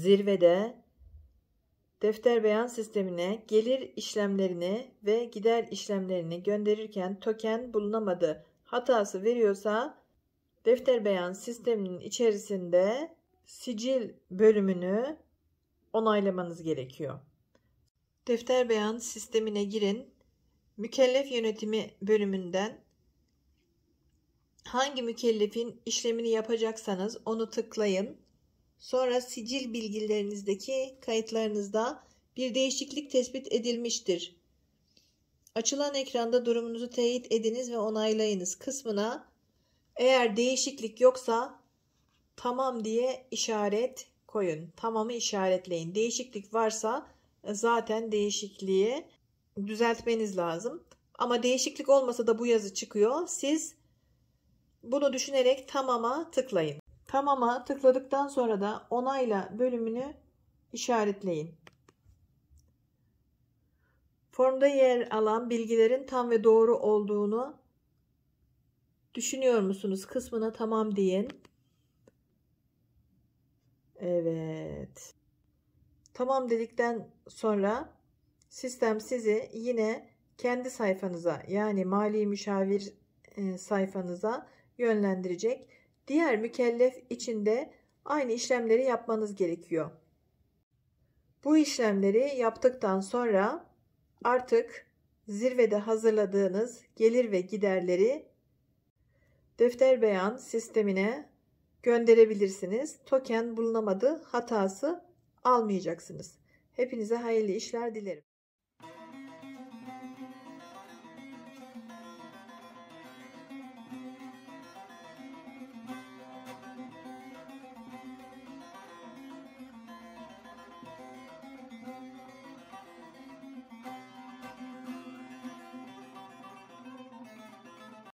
zirvede defter beyan sistemine gelir işlemlerini ve gider işlemlerini gönderirken token bulunamadı hatası veriyorsa defter beyan sisteminin içerisinde sicil bölümünü onaylamanız gerekiyor. Defter beyan sistemine girin. Mükellef yönetimi bölümünden hangi mükellefin işlemini yapacaksanız onu tıklayın sonra sicil bilgilerinizdeki kayıtlarınızda bir değişiklik tespit edilmiştir. Açılan ekranda durumunuzu teyit ediniz ve onaylayınız kısmına eğer değişiklik yoksa tamam diye işaret koyun. Tamamı işaretleyin. Değişiklik varsa e, zaten değişikliği düzeltmeniz lazım. Ama değişiklik olmasa da bu yazı çıkıyor. Siz bunu düşünerek tamama tıklayın. Tamama tıkladıktan sonra da onayla bölümünü işaretleyin. Formda yer alan bilgilerin tam ve doğru olduğunu düşünüyor musunuz? Kısmına tamam deyin. Evet. Tamam dedikten sonra sistem sizi yine kendi sayfanıza yani mali müşavir e, sayfanıza yönlendirecek diğer mükellef içinde aynı işlemleri yapmanız gerekiyor. Bu işlemleri yaptıktan sonra artık zirvede hazırladığınız gelir ve giderleri defter beyan sistemine gönderebilirsiniz. Token bulunamadı hatası almayacaksınız. Hepinize hayırlı işler dilerim.